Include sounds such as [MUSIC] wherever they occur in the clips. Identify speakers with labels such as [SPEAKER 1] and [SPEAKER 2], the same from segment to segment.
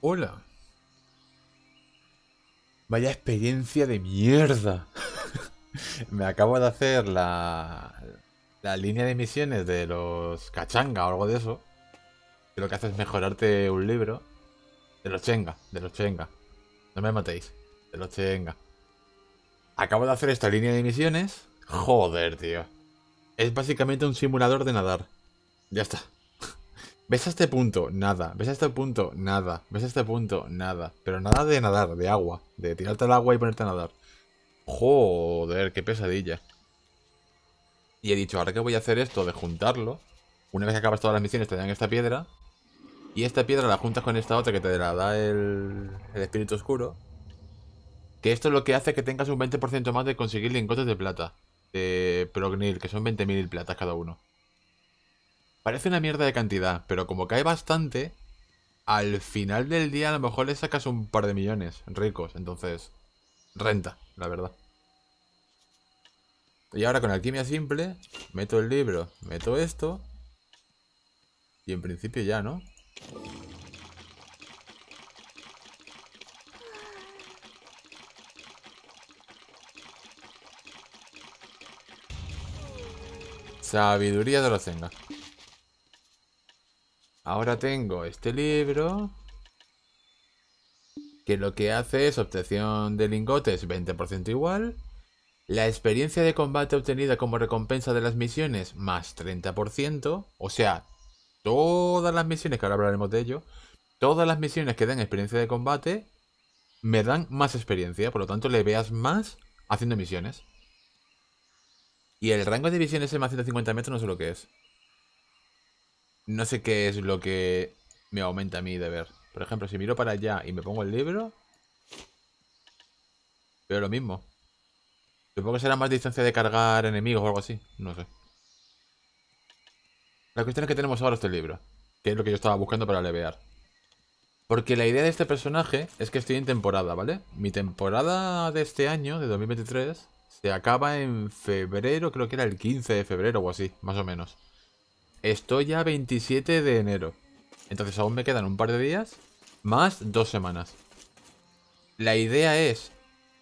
[SPEAKER 1] Hola. Vaya experiencia de mierda. [LAUGHS] Me acabo de hacer la, la línea de misiones de los cachanga o algo de eso. Que lo que hace es mejorarte un libro. De los chenga, de los chenga. No me matéis. De los chenga. Acabo de hacer esta línea de misiones. Joder, tío. Es básicamente un simulador de nadar. Ya está. ¿Ves a este punto? Nada. ¿Ves a este punto? Nada. ¿Ves a este punto? Nada. Pero nada de nadar, de agua. De tirarte al agua y ponerte a nadar. Joder, qué pesadilla. Y he dicho, ahora que voy a hacer esto de juntarlo. Una vez que acabas todas las misiones te dan esta piedra. Y esta piedra la juntas con esta otra que te la da el, el espíritu oscuro. Que esto es lo que hace que tengas un 20% más de conseguir lingotes de plata. De prognil, que son 20.000 platas cada uno. Parece una mierda de cantidad, pero como cae bastante, al final del día a lo mejor le sacas un par de millones ricos. Entonces, renta, la verdad. Y ahora con alquimia simple, meto el libro, meto esto. Y en principio ya, ¿no? Sabiduría de los Zenga. Ahora tengo este libro. Que lo que hace es obtención de lingotes 20% igual. La experiencia de combate obtenida como recompensa de las misiones más 30%. O sea, todas las misiones, que ahora hablaremos de ello. Todas las misiones que dan experiencia de combate me dan más experiencia. Por lo tanto, le veas más haciendo misiones. Y el rango de misiones es más 150 metros no sé lo que es no sé qué es lo que me aumenta a mí de ver Por ejemplo, si miro para allá y me pongo el libro, veo lo mismo. Supongo que será más distancia de cargar enemigos o algo así. No sé. La cuestión es que tenemos ahora este libro. Que es lo que yo estaba buscando para levear. Porque la idea de este personaje es que estoy en temporada, ¿vale? Mi temporada de este año, de 2023, se acaba en febrero, creo que era el 15 de febrero o así, más o menos. Estoy ya 27 de enero. Entonces aún me quedan un par de días más dos semanas. La idea es,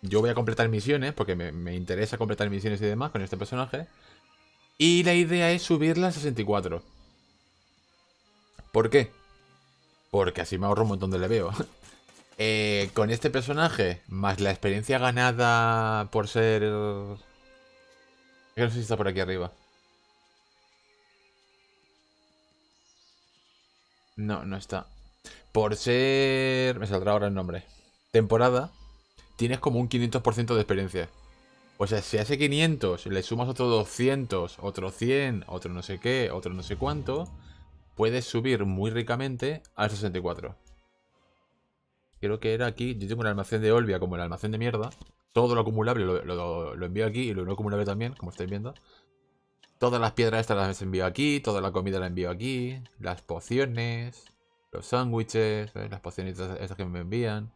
[SPEAKER 1] yo voy a completar misiones, porque me, interesa completar misiones y demás con este personaje. Y la idea es subirla a 64. ¿Por qué? Porque así me ahorro un montón de leveo [LAUGHS] eh, con este personaje, más la experiencia ganada por ser... no sé si está por aquí arriba. No, no está. Por ser... Me saldrá ahora el nombre. Temporada, tienes como un 500% de experiencia. O sea, si a ese 500 le sumas otro 200, otro 100, otro no sé qué, otro no sé cuánto, puedes subir muy ricamente al 64. Creo que era aquí, yo tengo un almacén de Olvia como el almacén de mierda. Todo lo acumulable lo, envío aquí y lo no acumulable también, como estáis viendo. Todas las piedras estas las envío aquí, toda la comida la envío aquí, las pociones, los sándwiches, eh, las pociones estas que me envían.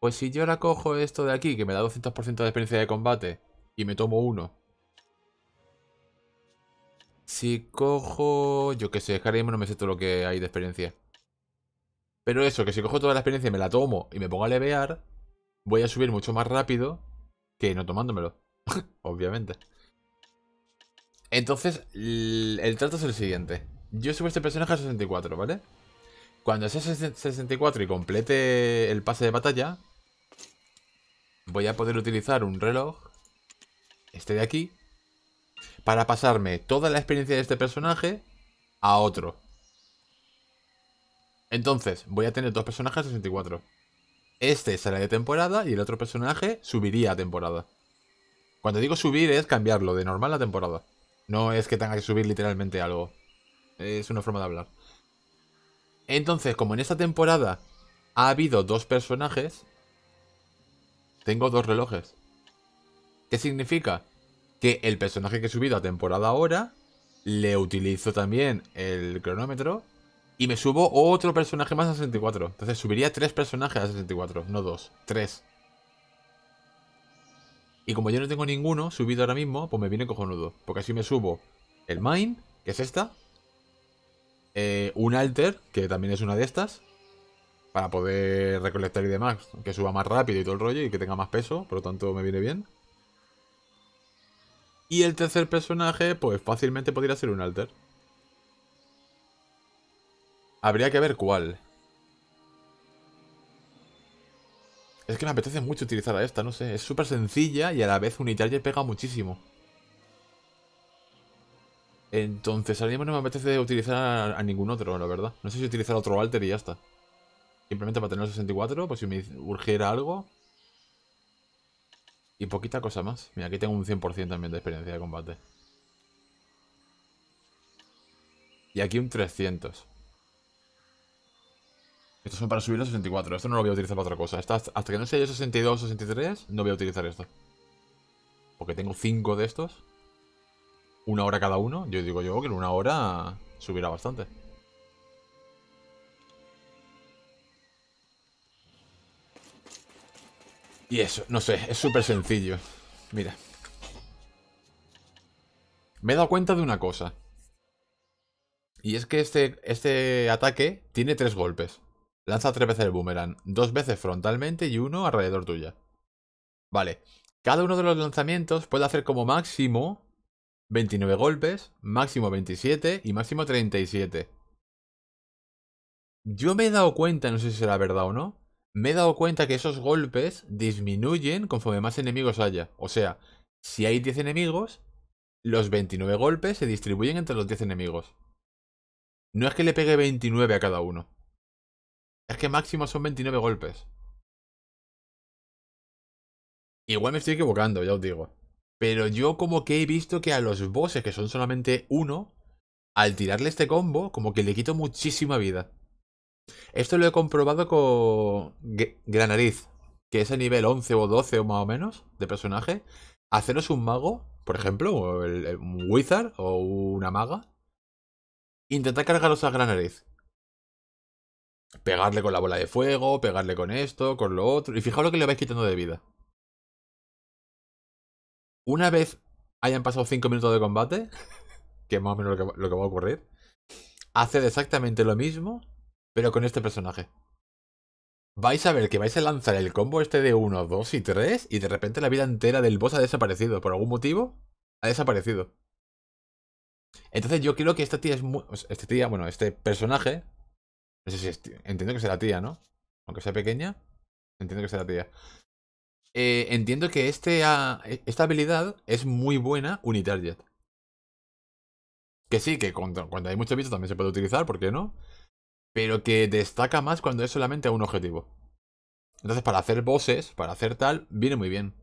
[SPEAKER 1] Pues si yo la cojo esto de aquí, que me da 200% de experiencia de combate, y me tomo uno. Si cojo... Yo qué sé, es no me sé todo lo que hay de experiencia. Pero eso, que si cojo toda la experiencia y me la tomo y me pongo a levear, voy a subir mucho más rápido que no tomándomelo. [LAUGHS] Obviamente. Entonces, el trato es el siguiente. Yo subo este personaje a 64, ¿vale? Cuando sea 64 y complete el pase de batalla, voy a poder utilizar un reloj, este de aquí, para pasarme toda la experiencia de este personaje a otro. Entonces, voy a tener dos personajes a 64. Este será de temporada y el otro personaje subiría a temporada. Cuando digo subir es cambiarlo de normal a temporada. No es que tenga que subir literalmente algo. Es una forma de hablar. Entonces, como en esta temporada ha habido dos personajes, tengo dos relojes. ¿Qué significa? Que el personaje que he subido a temporada ahora, le utilizo también el cronómetro y me subo otro personaje más a 64. Entonces subiría tres personajes a 64, no dos, tres. Y como yo no tengo ninguno subido ahora mismo, pues me viene cojonudo. Porque así me subo el Mine, que es esta. Eh, un Alter, que también es una de estas. Para poder recolectar y demás. Que suba más rápido y todo el rollo y que tenga más peso. Por lo tanto, me viene bien. Y el tercer personaje, pues fácilmente podría ser un Alter. Habría que ver cuál. Es que me apetece mucho utilizar a esta, no sé. Es súper sencilla y a la vez un pega muchísimo. Entonces, ahora mismo no me apetece utilizar a ningún otro, la verdad. No sé si utilizar otro alter y ya está. Simplemente para tener el 64, pues si me urgiera algo. Y poquita cosa más. Mira, aquí tengo un 100% también de experiencia de combate. Y aquí un 300. Estos son para subir los 64. Esto no lo voy a utilizar para otra cosa. hasta que no sea yo 62 o 63, no voy a utilizar esto. Porque tengo 5 de estos. Una hora cada uno. Yo digo yo que en una hora subirá bastante. Y eso, no sé, es súper sencillo. Mira. Me he dado cuenta de una cosa. Y es que este, este ataque tiene tres golpes. Lanza tres veces el boomerang, dos veces frontalmente y uno alrededor tuya. Vale. Cada uno de los lanzamientos puede hacer como máximo 29 golpes, máximo 27 y máximo 37. Yo me he dado cuenta, no sé si será verdad o no, me he dado cuenta que esos golpes disminuyen conforme más enemigos haya. O sea, si hay 10 enemigos, los 29 golpes se distribuyen entre los 10 enemigos. No es que le pegue 29 a cada uno. Es que máximo son 29 golpes. Igual me estoy equivocando, ya os digo. Pero yo como que he visto que a los bosses, que son solamente uno, al tirarle este combo, como que le quito muchísima vida. Esto lo he comprobado con Granariz, que es a nivel 11 o 12 o más o menos de personaje. Haceros un mago, por ejemplo, o un wizard o una maga. Intentar cargaros a Granariz. Pegarle con la bola de fuego, pegarle con esto, con lo otro. Y fijaos lo que le vais quitando de vida. Una vez hayan pasado 5 minutos de combate, [LAUGHS] que es más o menos lo que, va a ocurrir, haced exactamente lo mismo, pero con este personaje. Vais a ver que vais a lanzar el combo este de 1, 2 y 3 y de repente la vida entera del boss ha desaparecido. Por algún motivo, ha desaparecido. Entonces yo creo que esta tía es muy... Este tía, bueno, este personaje no sé Entiendo que sea la tía, ¿no? Aunque sea pequeña. Entiendo que sea la tía. Eh, entiendo que este, ah, e, esta habilidad es muy buena unitarget. Que sí, que cuando, hay mucho bichos también se puede utilizar, ¿por qué no? Pero que destaca más cuando es solamente un objetivo. Entonces, para hacer bosses, para hacer tal, viene muy bien.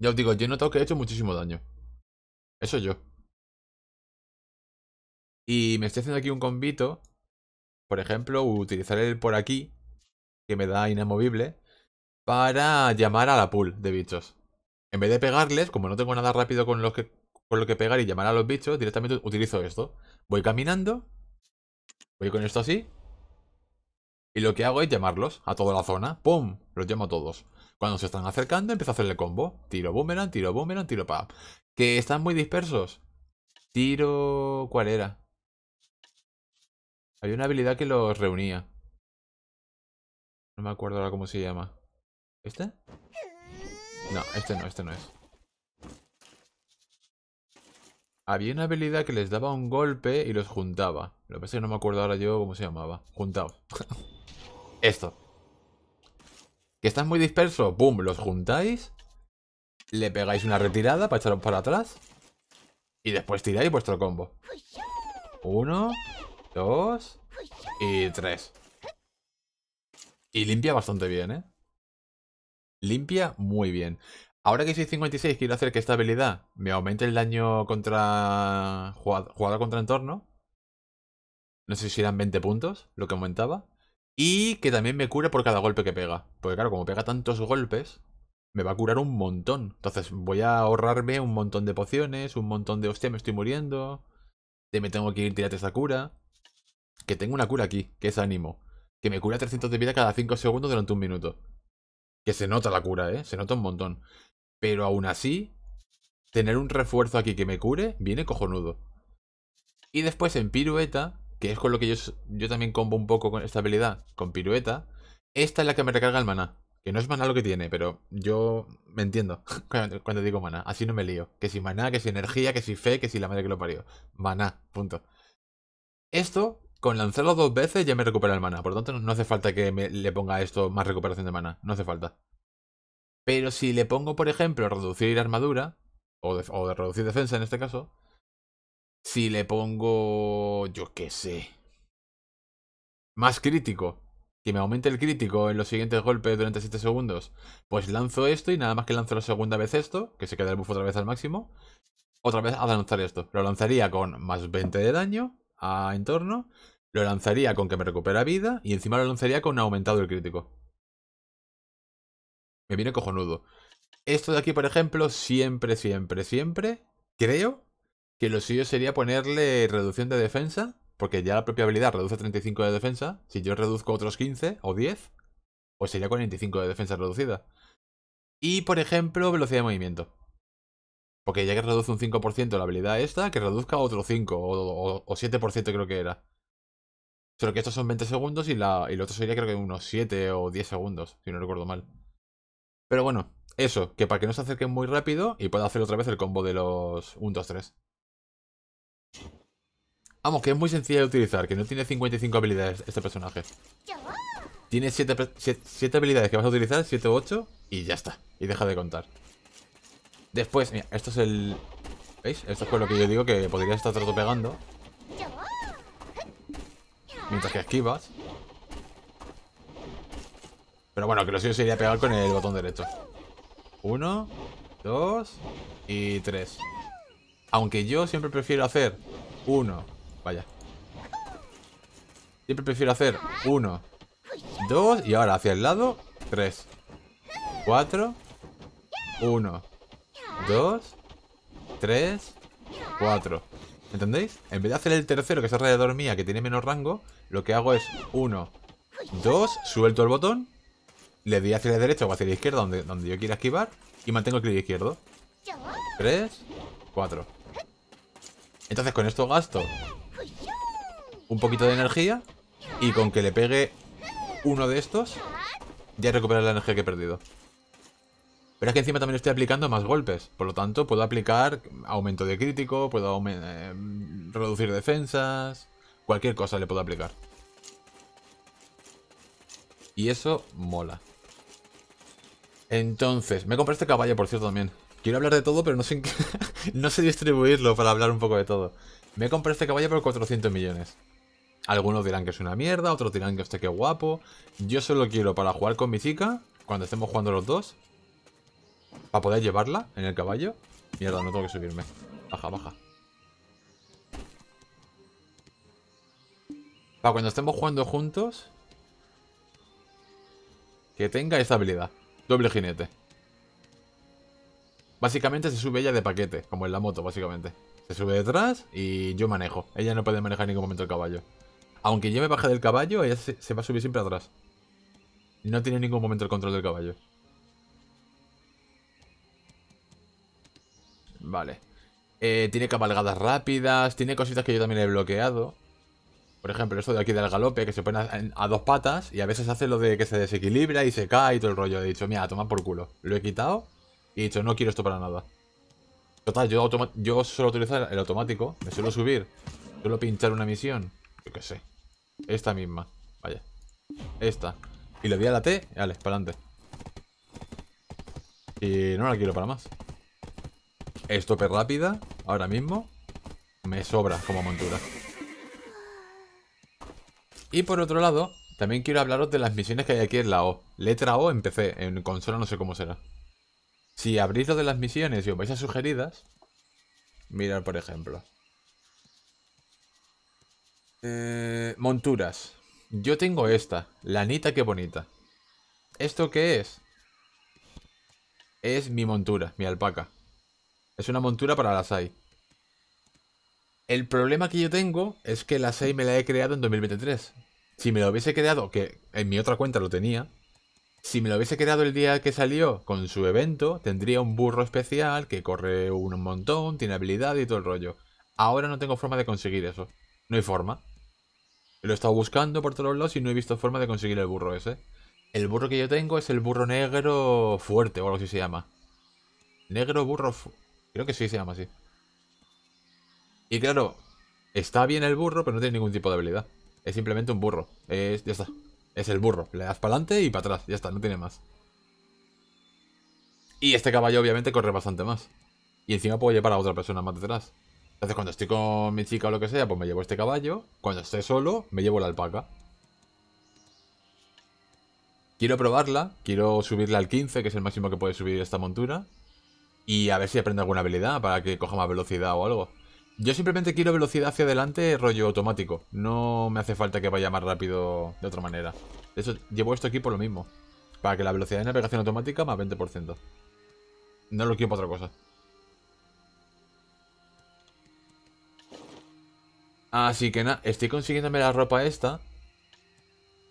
[SPEAKER 1] Ya os digo, yo he notado que he hecho muchísimo daño. Eso yo. Y me estoy haciendo aquí un convito por ejemplo, utilizar el por aquí, que me da inamovible, para llamar a la pool de bichos. En vez de pegarles, como no tengo nada rápido con, los que, con lo que pegar y llamar a los bichos, directamente utilizo esto. Voy caminando, voy con esto así, y lo que hago es llamarlos a toda la zona. ¡Pum! Los llamo a todos. Cuando se están acercando, empiezo a hacerle combo. Tiro boomerang, tiro boomerang, tiro pa. Que están muy dispersos. Tiro... ¿Cuál era? Había una habilidad que los reunía. No me acuerdo ahora cómo se llama. ¿Este? No, este no, este no es. Había una habilidad que les daba un golpe y los juntaba. Lo que pasa es que no me acuerdo ahora yo cómo se llamaba. Juntados. [LAUGHS] Esto. Que estás muy disperso, boom, los juntáis. Le pegáis una retirada para echaros para atrás. Y después tiráis vuestro combo. Uno, Dos. Y tres. Y limpia bastante bien, ¿eh? Limpia muy bien. Ahora que soy 56, quiero hacer que esta habilidad me aumente el daño contra... Jugada contra entorno. No sé si eran 20 puntos, lo que aumentaba. Y que también me cure por cada golpe que pega. Porque claro, como pega tantos golpes, me va a curar un montón. Entonces voy a ahorrarme un montón de pociones, un montón de hostia, me estoy muriendo. De me tengo que ir, tirate esta cura. Que tengo una cura aquí, que es ánimo. Que me cura 300 de vida cada 5 segundos durante un minuto. Que se nota la cura, ¿eh? Se nota un montón. Pero aún así, tener un refuerzo aquí que me cure viene cojonudo. Y después en pirueta, que es con lo que yo, también combo un poco con esta habilidad, con pirueta, esta es la que me recarga el maná. Que no es maná lo que tiene, pero yo me entiendo [LAUGHS] cuando, cuando, digo maná. Así no me lío. Que si maná, que si energía, que si fe, que si la madre que lo parió. Maná, punto. Esto con lanzarlo dos veces ya me recupera el mana. Por lo tanto, no hace falta que le ponga esto más recuperación de mana. No hace falta. Pero si le pongo, por ejemplo, reducir armadura, o, reducir defensa en este caso, si le pongo, yo qué sé, más crítico, que me aumente el crítico en los siguientes golpes durante 7 segundos, pues lanzo esto y nada más que lanzo la segunda vez esto, que se queda el buff otra vez al máximo, otra vez a lanzar esto. Lo lanzaría con más 20 de daño a entorno lo lanzaría con que me recupera vida y encima lo lanzaría con aumentado el crítico. Me viene cojonudo. Esto de aquí, por ejemplo, siempre, siempre, siempre, creo que lo suyo sería ponerle reducción de defensa, porque ya la propia habilidad reduce 35 de defensa. Si yo reduzco otros 15 o 10, pues sería 45 de defensa reducida. Y, por ejemplo, velocidad de movimiento. Porque ya que reduce un 5% la habilidad esta, que reduzca otro 5 o, o, o 7% creo que era. Solo que estos son 20 segundos y, la, lo otro sería creo que unos 7 o 10 segundos, si no recuerdo mal. Pero bueno, eso, que para que no se acerquen muy rápido y pueda hacer otra vez el combo de los 1, 2, 3. Vamos, que es muy sencilla de utilizar, que no tiene 55 habilidades este personaje. Tiene 7, habilidades que vas a utilizar, 7 o 8, y ya está. Y deja de contar. Después, mira, esto es el... ¿Veis? Esto es por lo que yo digo que podría estar trato pegando. Mientras que esquivas. Pero bueno, que lo suyo sería pegar con el botón derecho. Uno, dos y tres. Aunque yo siempre prefiero hacer uno. Vaya. Siempre prefiero hacer uno, dos y ahora hacia el lado, tres. Cuatro, uno, dos, tres, cuatro. ¿Entendéis? En vez de hacer el tercero que es alrededor mía, que tiene menos rango, lo que hago es uno, 2, suelto el botón, le doy hacia la derecha o hacia la izquierda, donde, donde yo quiera esquivar, y mantengo el clic izquierdo. 3, 4. Entonces con esto gasto un poquito de energía, y con que le pegue uno de estos, ya he la energía que he perdido. Pero es que encima también estoy aplicando más golpes. Por lo tanto, puedo aplicar aumento de crítico, puedo eh, reducir defensas. Cualquier cosa le puedo aplicar. Y eso mola. Entonces, me compré este caballo, por cierto, también. Quiero hablar de todo, pero no sé, [LAUGHS] no sé distribuirlo para hablar un poco de todo. Me compré este caballo por 400 millones. Algunos dirán que es una mierda, otros dirán que este qué guapo. Yo solo quiero para jugar con mi chica, cuando estemos jugando los dos, ¿Para poder llevarla en el caballo? Mierda, no tengo que subirme. Baja, baja. Para cuando estemos jugando juntos... Que tenga esta habilidad. Doble jinete. Básicamente se sube ella de paquete, como en la moto, básicamente. Se sube detrás y yo manejo. Ella no puede manejar en ningún momento el caballo. Aunque yo me baje del caballo, ella se, va a subir siempre atrás. No tiene en ningún momento el control del caballo. Vale. Eh, tiene cabalgadas rápidas, tiene cositas que yo también he bloqueado. Por ejemplo, esto de aquí del galope, que se pone a, dos patas y a veces hace lo de que se desequilibra y se cae y todo el rollo. He dicho, mira, toma por culo. Lo he quitado y he dicho, no quiero esto para nada. Total, yo, yo suelo utilizar el automático, me suelo subir, suelo pinchar una misión, yo qué sé. Esta misma, vaya. Esta. Y le di a la T, vale, para adelante. Y no la quiero para más. Es rápida, ahora mismo. Me sobra como montura. Y por otro lado, también quiero hablaros de las misiones que hay aquí en la O. Letra O en PC, en consola no sé cómo será. Si abrís lo de las misiones y os vais a sugeridas, mirad por ejemplo. Eh, monturas. Yo tengo esta, la Anita qué bonita. ¿Esto qué es? Es mi montura, mi alpaca. Es una montura para la SAI. El problema que yo tengo es que la Sai me la he creado en 2023. Si me lo hubiese creado, que en mi otra cuenta lo tenía, si me lo hubiese creado el día que salió con su evento, tendría un burro especial que corre un montón, tiene habilidad y todo el rollo. Ahora no tengo forma de conseguir eso. No hay forma. Lo he estado buscando por todos lados y no he visto forma de conseguir el burro ese. El burro que yo tengo es el burro negro fuerte o algo así se llama. Negro burro Creo que sí se llama así. Y claro, está bien el burro, pero no tiene ningún tipo de habilidad. Es simplemente un burro. Es, ya está. Es el burro. Le das para adelante y para atrás. Ya está, no tiene más. Y este caballo obviamente corre bastante más. Y encima puedo llevar a otra persona más detrás. Entonces cuando estoy con mi chica o lo que sea, pues me llevo este caballo. Cuando esté solo, me llevo la alpaca. Quiero probarla, quiero subirla al 15, que es el máximo que puede subir esta montura. Y a ver si aprende alguna habilidad para que coja más velocidad o algo. Yo simplemente quiero velocidad hacia adelante, rollo automático. No me hace falta que vaya más rápido de otra manera. De hecho, llevo esto aquí por lo mismo. Para que la velocidad de navegación automática más 20%. No lo quiero para otra cosa. Así que nada, estoy consiguiéndome la ropa esta.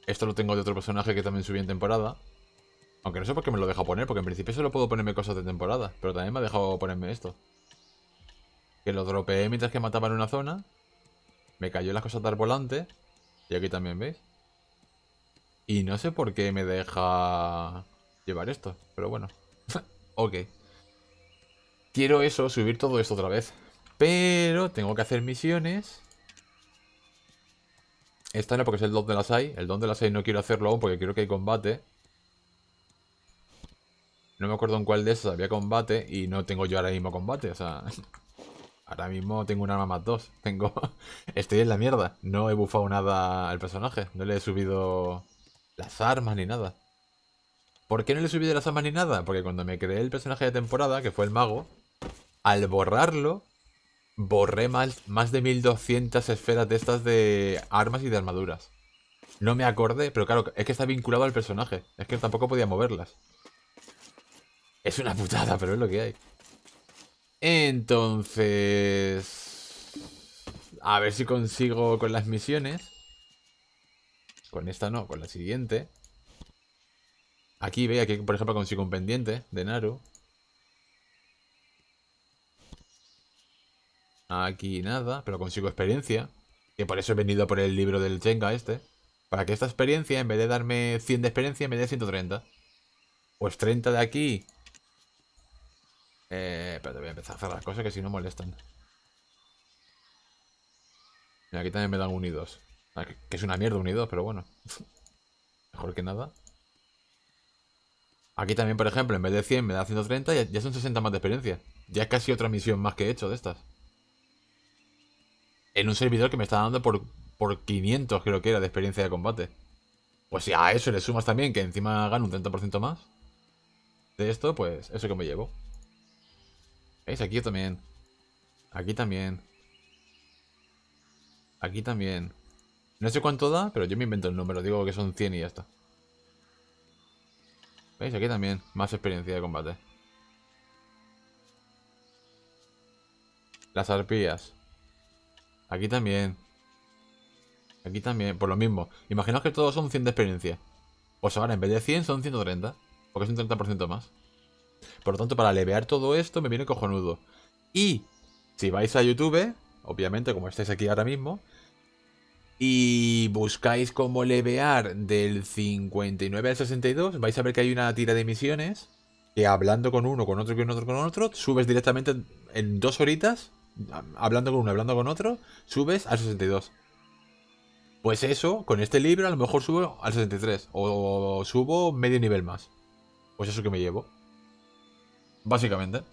[SPEAKER 1] Esto lo tengo de otro personaje que también subí en temporada. Aunque no sé por qué me lo deja poner, porque en principio solo puedo ponerme cosas de temporada. Pero también me ha dejado ponerme esto. Que lo dropeé mientras que mataba en una zona. Me cayó las cosas de volante. Y aquí también, ¿veis? Y no sé por qué me deja llevar esto. Pero bueno. [LAUGHS] ok. Quiero eso, subir todo esto otra vez. Pero tengo que hacer misiones. Esta no, porque es el don de las hay. El don de las hay no quiero hacerlo aún porque quiero que hay combate. No me acuerdo en cuál de esos había combate y no tengo yo ahora mismo combate, o sea... [LAUGHS] Ahora mismo tengo un arma más dos. Tengo... [LAUGHS] Estoy en la mierda. No he bufado nada al personaje. No le he subido las armas ni nada. ¿Por qué no le he subido las armas ni nada? Porque cuando me creé el personaje de temporada, que fue el mago, al borrarlo, borré más de 1200 esferas de estas de armas y de armaduras. No me acordé, pero claro, es que está vinculado al personaje. Es que tampoco podía moverlas. Es una putada, pero es lo que hay. Entonces... A ver si consigo con las misiones. Con esta no, con la siguiente. Aquí, ve, aquí por ejemplo consigo un pendiente de Naru. Aquí nada, pero consigo experiencia. Que por eso he venido por el libro del Chenga este. Para que esta experiencia, en vez de darme 100 de experiencia, me dé 130. Pues 30 de aquí eh, pero te voy a empezar a hacer las cosas que si no molestan. Y aquí también me dan unidos. Ah, que, es una mierda unidos, pero bueno. [LAUGHS] Mejor que nada. Aquí también, por ejemplo, en vez de 100 me da 130 y ya son 60 más de experiencia. Ya es casi otra misión más que he hecho de estas. En un servidor que me está dando por, por 500, creo que era, de experiencia de combate. Pues si a eso le sumas también que encima gano un 30% más de esto, pues eso que me llevo. ¿Veis? Aquí también. Aquí también. Aquí también. No sé cuánto da, pero yo me invento el número. Digo que son 100 y ya está. ¿Veis? Aquí también. Más experiencia de combate. Las arpías. Aquí también. Aquí también. Por lo mismo. Imaginaos que todos son 100 de experiencia. Pues ahora, en vez de 100, son 130. Porque es un 30% más. Por lo tanto, para levear todo esto me viene cojonudo. Y si vais a YouTube, obviamente como estáis aquí ahora mismo, y buscáis cómo levear del 59 al 62, vais a ver que hay una tira de misiones que hablando con uno, con otro, con otro, con otro, subes directamente en dos horitas, hablando con uno, hablando con otro, subes al 62. Pues eso, con este libro a lo mejor subo al 63 o subo medio nivel más. Pues eso que me llevo básicamente.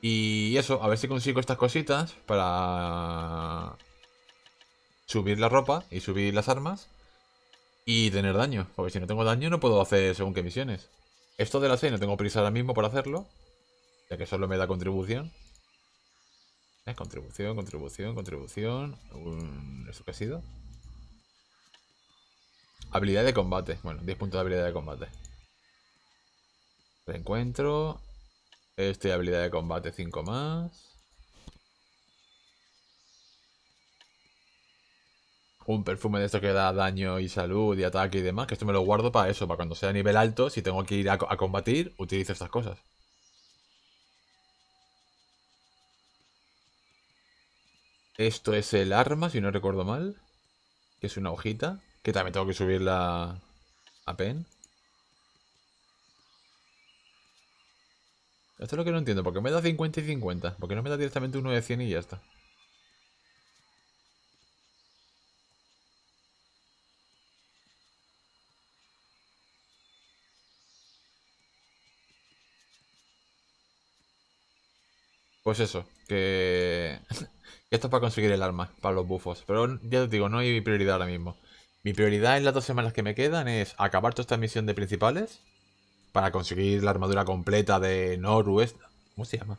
[SPEAKER 1] Y eso, a ver si consigo estas cositas para subir la ropa y subir las armas y tener daño. Porque si no tengo daño no puedo hacer según qué misiones. Esto de la 6 no tengo prisa ahora mismo Por hacerlo, ya que solo me da contribución. ¿Eh? Contribución, contribución, contribución. ¿Eso qué ha sido? Habilidad de combate. Bueno, 10 puntos de habilidad de combate. Reencuentro. Este habilidad de combate 5 más. Un perfume de esto que da daño y salud y ataque y demás. Que esto me lo guardo para eso, para cuando sea a nivel alto. Si tengo que ir a, combatir, utilizo estas cosas. Esto es el arma, si no recuerdo mal. Que es una hojita. Que también tengo que subirla a pen. Esto es lo que no entiendo. ¿Por qué me da 50 y 50? ¿Por qué no me da directamente uno de 100 y ya está? Pues eso, que... [LAUGHS] Esto es para conseguir el arma, para los bufos. Pero ya te digo, no hay prioridad ahora mismo. Mi prioridad en las dos semanas que me quedan es acabar toda esta misión de principales para conseguir la armadura completa de Noru. ¿Cómo se llama?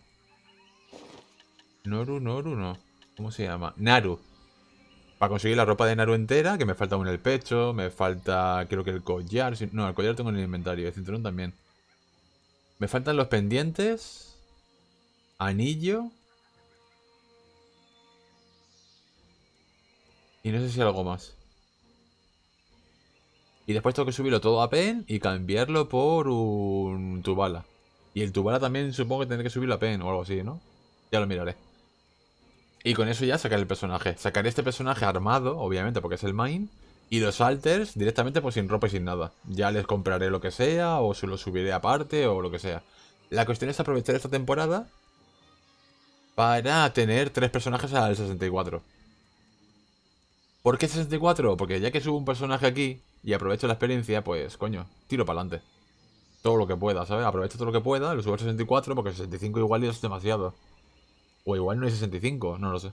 [SPEAKER 1] Noru, Noru, no. ¿Cómo se llama? Naru. Para conseguir la ropa de Naru entera, que me falta aún el pecho, me falta creo que el collar. No, el collar tengo en el inventario, el cinturón también. Me faltan los pendientes. Anillo. Y no sé si algo más. Y después tengo que subirlo todo a Pen y cambiarlo por un Tubala. Y el Tubala también supongo que tendré que subirlo a Pen o algo así, ¿no? Ya lo miraré. Y con eso ya sacaré el personaje. Sacaré este personaje armado, obviamente, porque es el main. Y los alters directamente pues sin ropa y sin nada. Ya les compraré lo que sea o se lo subiré aparte o lo que sea. La cuestión es aprovechar esta temporada para tener tres personajes al 64. ¿Por qué 64? Porque ya que subo un personaje aquí, y aprovecho la experiencia, pues, coño, tiro para adelante. Todo lo que pueda, ¿sabes? Aprovecho todo lo que pueda, lo subo al 64, porque 65 igual es demasiado. O igual no hay 65, no lo sé.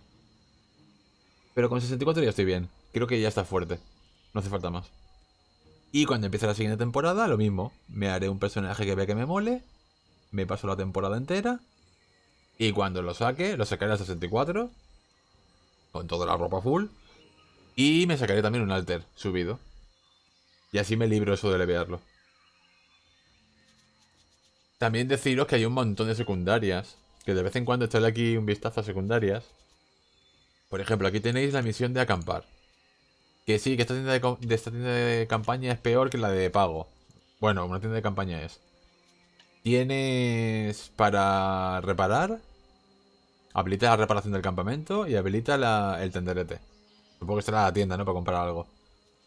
[SPEAKER 1] Pero con 64 ya estoy bien. Creo que ya está fuerte. No hace falta más. Y cuando empiece la siguiente temporada, lo mismo. Me haré un personaje que vea que me mole. Me paso la temporada entera. Y cuando lo saque, lo sacaré al 64. Con toda la ropa full. Y me sacaré también un alter subido. Y así me libro eso de levearlo. También deciros que hay un montón de secundarias. Que de vez en cuando estoy aquí un vistazo a secundarias. Por ejemplo, aquí tenéis la misión de acampar. Que sí, que esta tienda de, campaña es peor que la de pago. Bueno, una tienda de campaña es. Tienes para reparar. Habilita la reparación del campamento y habilita la, el tenderete. Supongo que estará la tienda, ¿no? Para comprar algo.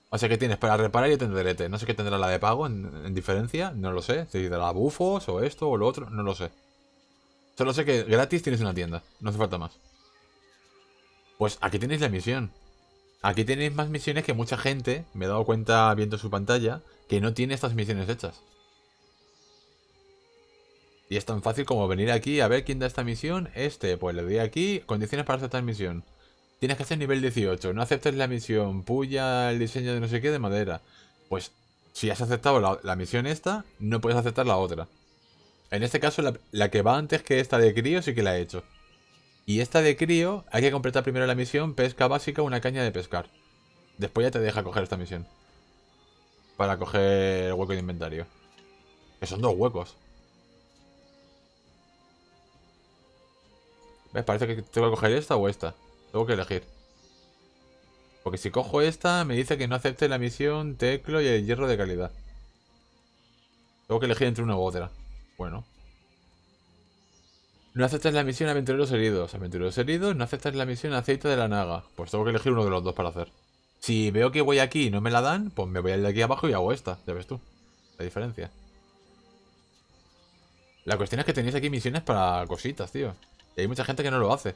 [SPEAKER 1] O sea que tienes para reparar y tenderete. No sé qué tendrá la de pago en, diferencia, no lo sé. Si dará bufos o esto o lo otro, no lo sé. Solo sé que gratis tienes una tienda, no hace falta más. Pues aquí tenéis la misión. Aquí tenéis más misiones que mucha gente, me he dado cuenta viendo su pantalla, que no tiene estas misiones hechas. Y es tan fácil como venir aquí a ver quién da esta misión. Este, pues le doy aquí, condiciones para esta misión. Tienes que hacer nivel 18. No aceptes la misión. Puya el diseño de no sé qué de madera. Pues si has aceptado la, misión esta, no puedes aceptar la otra. En este caso, la, que va antes que esta de crío sí que la he hecho. Y esta de crío, hay que completar primero la misión pesca básica, una caña de pescar. Después ya te deja coger esta misión. Para coger el hueco de inventario. Que son dos huecos. Me Parece que tengo que coger esta o esta. Tengo que elegir. Porque si cojo esta, me dice que no acepte la misión Teclo y el hierro de calidad. Tengo que elegir entre una u otra. Bueno. No aceptas la misión Aventureros Heridos. Aventureros Heridos, no aceptas la misión Aceite de la Naga. Pues tengo que elegir uno de los dos para hacer. Si veo que voy aquí y no me la dan, pues me voy ir de aquí abajo y hago esta. Ya ves tú. La diferencia. La cuestión es que tenéis aquí misiones para cositas, tío. Y hay mucha gente que no lo hace.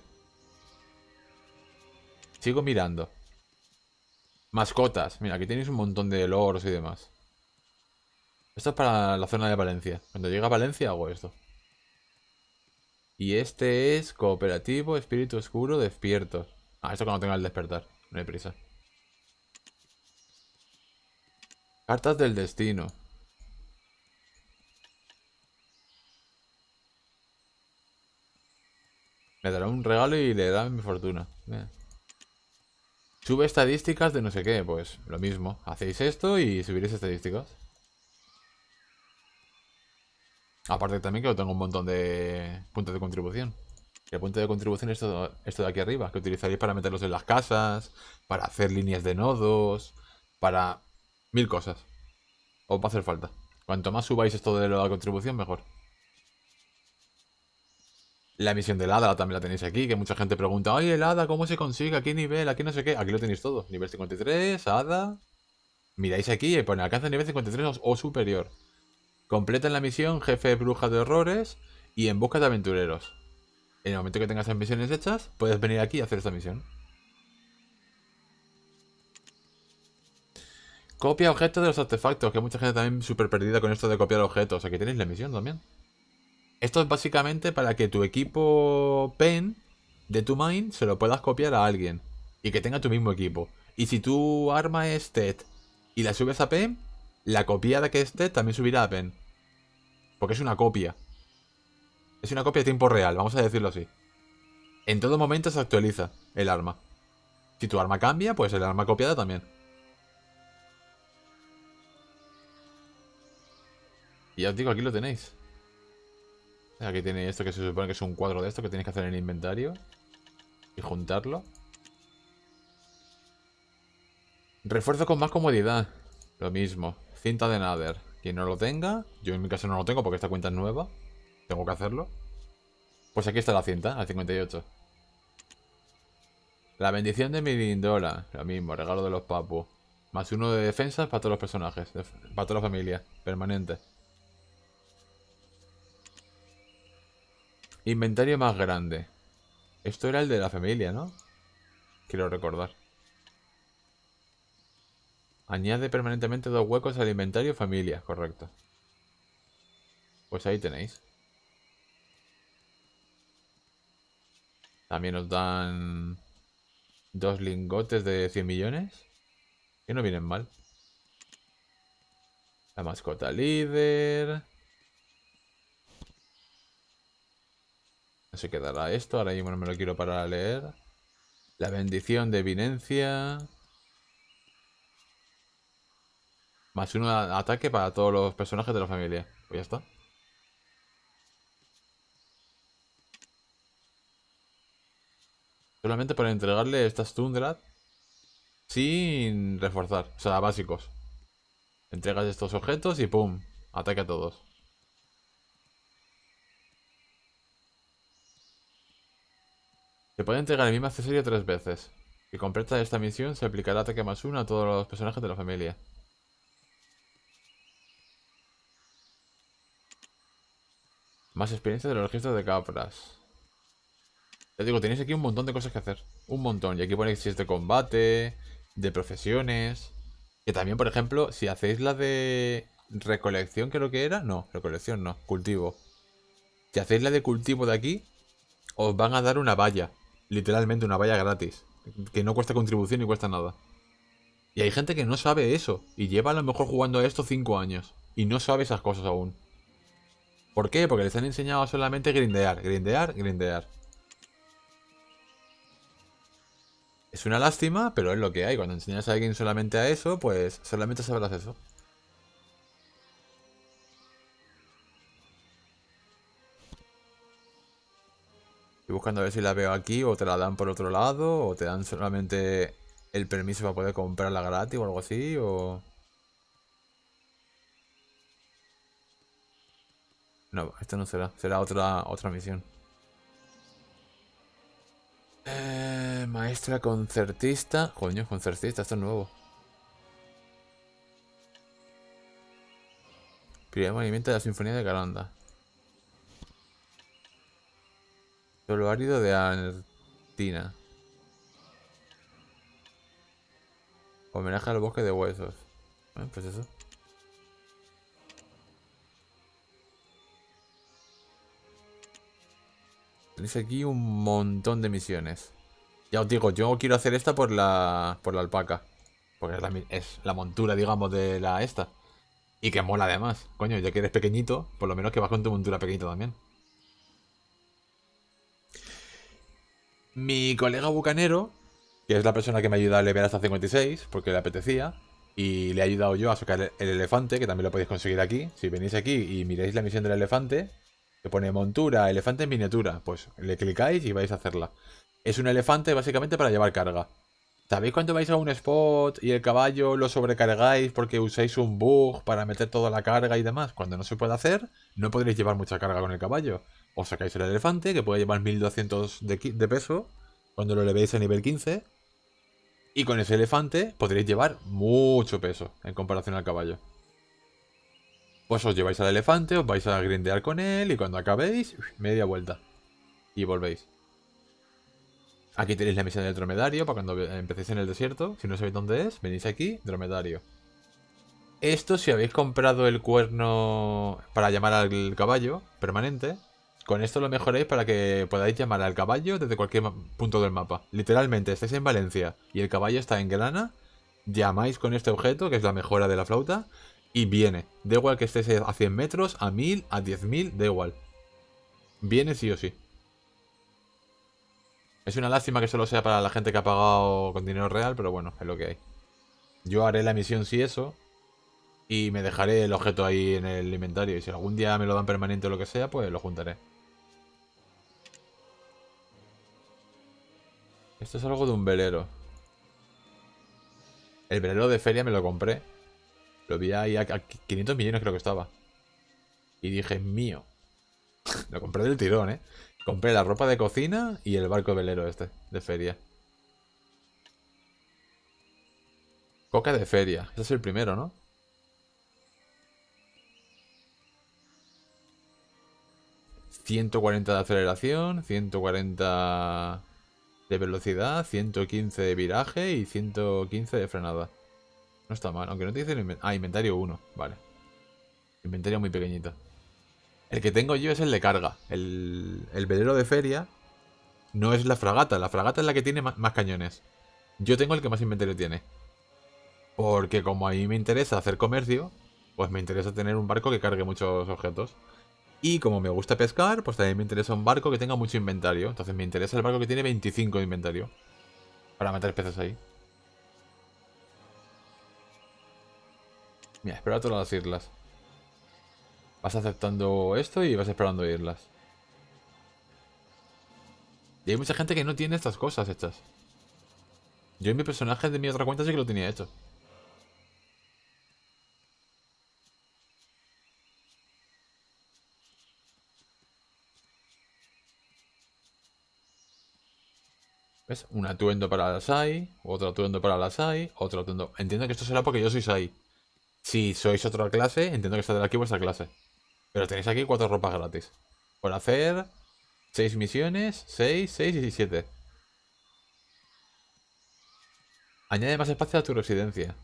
[SPEAKER 1] Sigo mirando. Mascotas. Mira, aquí tenéis un montón de loros y demás. Esto es para la zona de Valencia. Cuando llegue a Valencia hago esto. Y este es Cooperativo Espíritu Oscuro Despierto Ah, esto cuando tenga el despertar. No hay prisa. Cartas del destino. Me dará un regalo y le da mi fortuna. Sube estadísticas de no sé qué. Pues lo mismo. Hacéis esto y subiréis estadísticas. Aparte también que yo tengo un montón de puntos de contribución. el punto de contribución es todo esto de aquí arriba, que utilizaréis para meterlos en las casas, para hacer líneas de nodos, para mil cosas. O para hacer falta. Cuanto más subáis esto de la contribución, mejor. La misión del hada también la tenéis aquí, que mucha gente pregunta, oye, el hada, ¿cómo se consigue? ¿A qué nivel? ¿A qué no sé qué? Aquí lo tenéis todo. Nivel 53, hada. Miráis aquí eh, y pone alcanza nivel 53 o, superior. en la misión jefe bruja de errores y en busca de aventureros. En el momento que tengas las misiones hechas, puedes venir aquí a hacer esta misión. Copia objetos de los artefactos, que mucha gente también súper perdida con esto de copiar objetos. Aquí tenéis la misión también. Esto es básicamente para que tu equipo pen de tu main se lo puedas copiar a alguien y que tenga tu mismo equipo. Y si tu arma es TED y la subes a pen, la copiada que es TED también subirá a pen. Porque es una copia. Es una copia de tiempo real, vamos a decirlo así. En todo momento se actualiza el arma. Si tu arma cambia, pues el arma copiada también. Y ya os digo, aquí lo tenéis. Aquí tiene esto que se supone que es un cuadro de esto que tienes que hacer en el inventario. Y juntarlo. Refuerzo con más comodidad. Lo mismo. Cinta de Nader. Quien no lo tenga, yo en mi caso no lo tengo porque esta cuenta es nueva. Tengo que hacerlo. Pues aquí está la cinta, al 58. La bendición de mi Lo mismo, regalo de los papus. Más uno de defensa para todos los personajes. Para toda la familia. Permanente. Inventario más grande. Esto era el de la familia, ¿no? Quiero recordar. Añade permanentemente dos huecos al inventario familia, correcto. Pues ahí tenéis. También nos dan dos lingotes de 100 millones. Que no vienen mal. La mascota líder. Se quedará esto. Ahora mismo no me lo quiero parar a leer. La bendición de evidencia. Más un ataque para todos los personajes de la familia. Pues ya está. Solamente para entregarle estas tundras. sin reforzar. O sea, básicos. Entregas estos objetos y ¡pum! Ataque a todos. Se puede entregar el mismo accesorio tres veces. Si completa esta misión, se aplicará ataque más uno a todos los personajes de la familia. Más experiencia de los registros de capras. Ya digo, tenéis aquí un montón de cosas que hacer. Un montón. Y aquí pone si es de combate, de profesiones. Que también, por ejemplo, si hacéis la de recolección, creo que era. No, recolección no, cultivo. Si hacéis la de cultivo de aquí, os van a dar una valla. Literalmente una valla gratis. Que no cuesta contribución ni cuesta nada. Y hay gente que no sabe eso. Y lleva a lo mejor jugando a esto 5 años. Y no sabe esas cosas aún. ¿Por qué? Porque les han enseñado solamente grindear, grindear, grindear. Es una lástima, pero es lo que hay. Cuando enseñas a alguien solamente a eso, pues solamente sabrás eso. buscando a ver si la veo aquí o te la dan por otro lado o te dan solamente el permiso para poder comprarla gratis o algo así o... No, esto no será. Será otra, otra misión. Eh, maestra concertista. Coño, concertista, esto es nuevo. Primer movimiento de la Sinfonía de Galanda Solo árido de Argentina. Homenaje al bosque de huesos. Ah, pues eso. Tenéis aquí un montón de misiones. Ya os digo, yo quiero hacer esta por la, por la alpaca. Porque es la, montura, digamos, de la esta. Y que mola además. Coño, ya que eres pequeñito, por lo menos que vas con tu montura pequeñita también. Mi colega bucanero, que es la persona que me ayuda a levear hasta 56, porque le apetecía, y le he ayudado yo a sacar el elefante, que también lo podéis conseguir aquí. Si venís aquí y miráis la misión del elefante, que pone montura, elefante en miniatura, pues le clicáis y vais a hacerla. Es un elefante básicamente para llevar carga. ¿Sabéis cuando vais a un spot y el caballo lo sobrecargáis porque usáis un bug para meter toda la carga y demás? Cuando no se puede hacer, no podréis llevar mucha carga con el caballo os sacáis el elefante, que puede llevar 1200 de, de peso cuando lo elevéis a nivel 15. Y con ese elefante podréis llevar mucho peso en comparación al caballo. Pues os lleváis al elefante, os vais a grindear con él y cuando acabéis, media vuelta. Y volvéis. Aquí tenéis la misión del dromedario para cuando empecéis en el desierto. Si no sabéis dónde es, venís aquí, dromedario. Esto si habéis comprado el cuerno para llamar al caballo permanente, con esto lo mejoréis para que podáis llamar al caballo desde cualquier punto del mapa. Literalmente, estáis en Valencia y el caballo está en Grana, llamáis con este objeto, que es la mejora de la flauta, y viene. Da igual que estéis a 100 metros, a 1000, a 10.000, da igual. Viene sí o sí. Es una lástima que solo sea para la gente que ha pagado con dinero real, pero bueno, es lo que hay. Yo haré la misión si eso. Y me dejaré el objeto ahí en el inventario. Y si algún día me lo dan permanente o lo que sea, pues lo juntaré. Esto es algo de un velero. El velero de feria me lo compré. Lo vi ahí a 500 millones creo que estaba. Y dije, mío. Lo compré del tirón, ¿eh? Compré la ropa de cocina y el barco velero este, de feria. Coca de feria. Ese es el primero, ¿no? ...140 de aceleración... ...140 de velocidad, 115 de viraje y 115 de frenada. No está mal, aunque no te dice inventario. Ah, inventario 1, vale. Inventario muy pequeñito. El que tengo yo es el de carga. El, velero de feria no es la fragata. La fragata es la que tiene más cañones. Yo tengo el que más inventario tiene. Porque como a mí me interesa hacer comercio, pues me interesa tener un barco que cargue muchos objetos. Y como me gusta pescar, pues también me interesa un barco que tenga mucho inventario. Entonces me interesa el barco que tiene 25 de inventario. Para meter peces ahí. Mira, espera todas las islas. Vas aceptando esto y vas esperando islas. Y hay mucha gente que no tiene estas cosas hechas. Yo en mi personaje de mi otra cuenta sí que lo tenía hecho. Un atuendo para las Sai, otro atuendo para las Sai, otro atuendo... Entiendo que esto será porque yo soy Sai. Si sois otra clase, entiendo que de aquí vuestra clase. Pero tenéis aquí cuatro ropas gratis. Por hacer seis misiones, seis, seis y siete. Añade más espacio a tu residencia.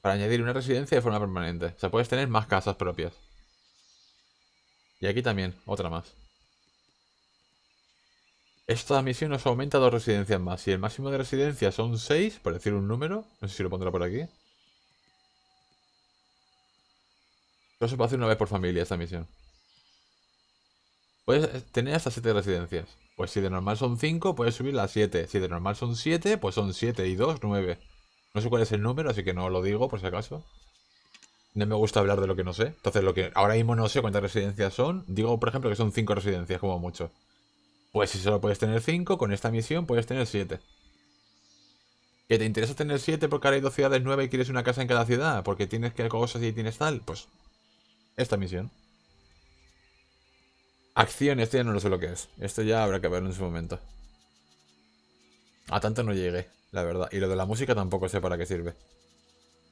[SPEAKER 1] Para añadir una residencia de forma permanente. O sea, puedes tener más casas propias. Y aquí también, otra más. Esta misión nos aumenta dos residencias más. Si el máximo de residencias son seis por decir un número, no sé si lo pondrá por aquí. no se puede hacer una vez por familia esta misión. Puedes eh, tener hasta siete residencias. Pues si de normal son cinco puedes subir las siete Si de normal son siete pues son siete y dos nueve No sé cuál es el número, así que no lo digo por si acaso. No me gusta hablar de lo que no sé. Entonces, lo que ahora mismo no sé cuántas residencias son. Digo, por ejemplo, que son cinco residencias, como mucho. Pues si solo puedes tener 5, con esta misión puedes tener 7. ¿Que te interesa tener 7 porque ahora hay dos ciudades nuevas y quieres una casa en cada ciudad? Porque tienes que cosas y tienes tal. Pues esta misión. Acción, esto ya no lo sé lo que es. Esto ya habrá que verlo en su momento. A tanto no llegué, la verdad. Y lo de la música tampoco sé para qué sirve.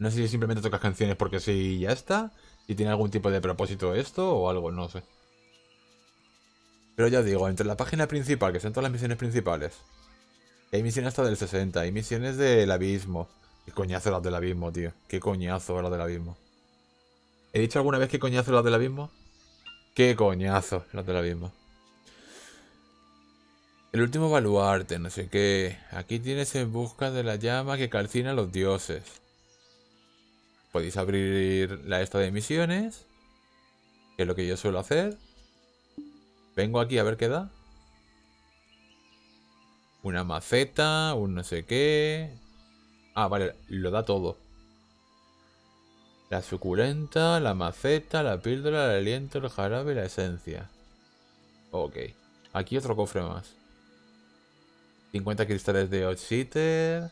[SPEAKER 1] No sé si simplemente tocas canciones porque sí y ya está. Si tiene algún tipo de propósito esto o algo, no sé. Pero ya digo, entre la página principal, que son todas las misiones principales, hay misiones hasta del 60, hay misiones del abismo. Qué coñazo las del abismo, tío. Qué coñazo las del abismo. ¿He dicho alguna vez qué coñazo las del abismo? Qué coñazo las del abismo. El último baluarte, no sé qué. Aquí tienes en busca de la llama que calcina a los dioses. Podéis abrir la esta de misiones. Que es lo que yo suelo hacer. Vengo aquí a ver qué da. Una maceta, un no sé qué. Ah, vale, lo da todo. La suculenta, la maceta, la píldora, el aliento, el jarabe la esencia. Ok. Aquí otro cofre más. 50 cristales de Oxiter.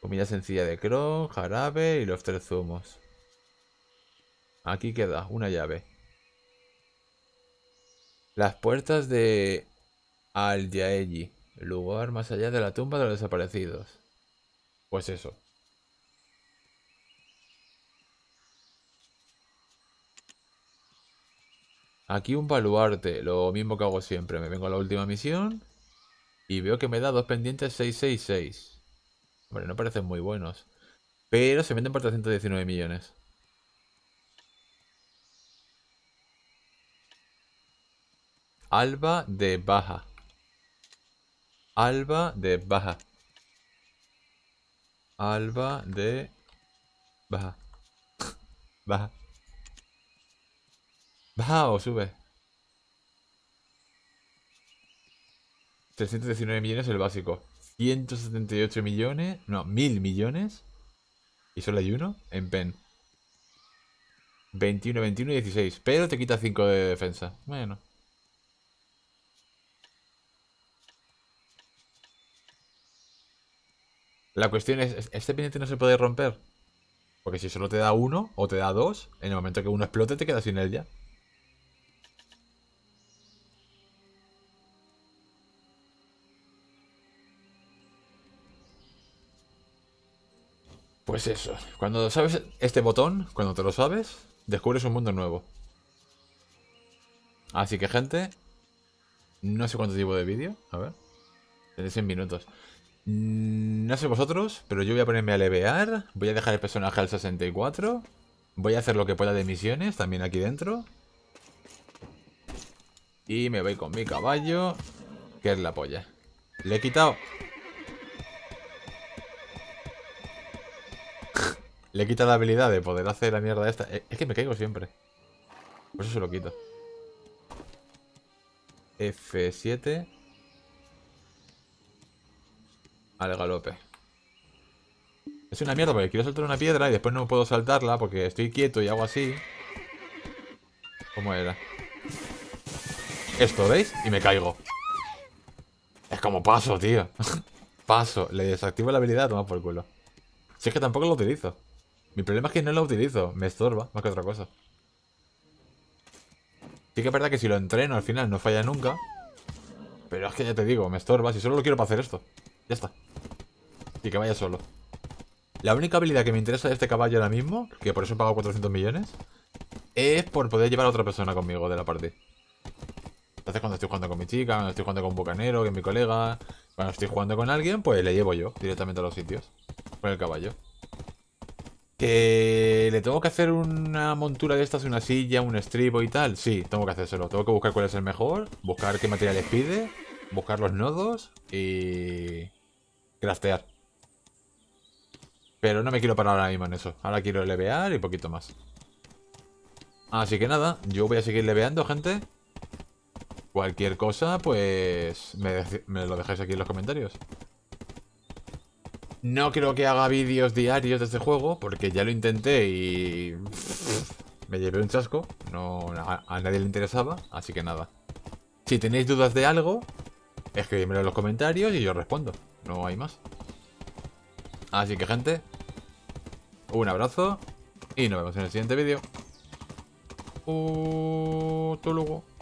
[SPEAKER 1] Comida sencilla de Kron, jarabe y los tres zumos. Aquí queda una llave. Las puertas de al lugar más allá de la tumba de los desaparecidos. Pues eso. Aquí un baluarte, lo mismo que hago siempre. Me vengo a la última misión y veo que me da dos pendientes 666. Bueno, no parecen muy buenos. Pero se venden por 319 millones. Alba de Baja. Alba de Baja. Alba de Baja. Baja. Baja o sube. 319 millones el básico. 178 millones. No, 1000 millones. Y solo hay uno en pen. 21, 21 y 16. Pero te quita 5 de defensa. Bueno. La cuestión es, ¿este pendiente no se puede romper? Porque si solo te da uno o te da dos, en el momento que uno explote te quedas sin ella. ya. Pues eso, cuando sabes este botón, cuando te lo sabes, descubres un mundo nuevo. Así que gente, no sé cuánto tipo de vídeo, a ver, 100 minutos. Mm, no sé vosotros, pero yo voy a ponerme a levear. Voy a dejar el personaje al 64. Voy a hacer lo que pueda de misiones también aquí dentro. Y me voy con mi caballo, que es la polla. Le he quitado... Le he quitado la habilidad de poder hacer la mierda esta. Eh, es que me caigo siempre. Por eso se lo quito. F7. al galope. Es una mierda porque quiero saltar una piedra y después no puedo saltarla porque estoy quieto y hago así. ¿Cómo era? Esto, ¿veis? Y me caigo. Es como paso, tío. [LAUGHS] paso. Le desactivo la habilidad, toma por culo. Si es que tampoco lo utilizo. Mi problema es que no lo utilizo. Me estorba, más que otra cosa. Sí que es verdad que si lo entreno al final no falla nunca. Pero es que ya te digo, me estorba. Si solo lo quiero para hacer esto. Ya está. Y que vaya solo. La única habilidad que me interesa de este caballo ahora mismo, que por eso he pagado 400 millones, es por poder llevar a otra persona conmigo de la partida. Entonces cuando estoy jugando con mi chica, cuando estoy jugando con un bucanero, que es mi colega, cuando estoy jugando con alguien, pues le llevo yo directamente a los sitios. Con el caballo. Que le tengo que hacer una montura de estas, una silla, un estribo y tal. Sí, tengo que hacérselo. Tengo que buscar cuál es el mejor, buscar qué materiales pide, buscar los nodos y craftear. Pero no me quiero parar ahora mismo en eso. Ahora quiero levear y poquito más. Así que nada, yo voy a seguir leveando, gente. Cualquier cosa, pues me, lo dejáis aquí en los comentarios. No creo que haga vídeos diarios de este juego, porque ya lo intenté y... [LAUGHS] Me llevé un chasco, no, a, nadie le interesaba, así que nada. Si tenéis dudas de algo, escribidmelo en los comentarios y yo respondo. No hay más. Así que, gente, un abrazo y nos vemos en el siguiente vídeo. Uh, hasta luego.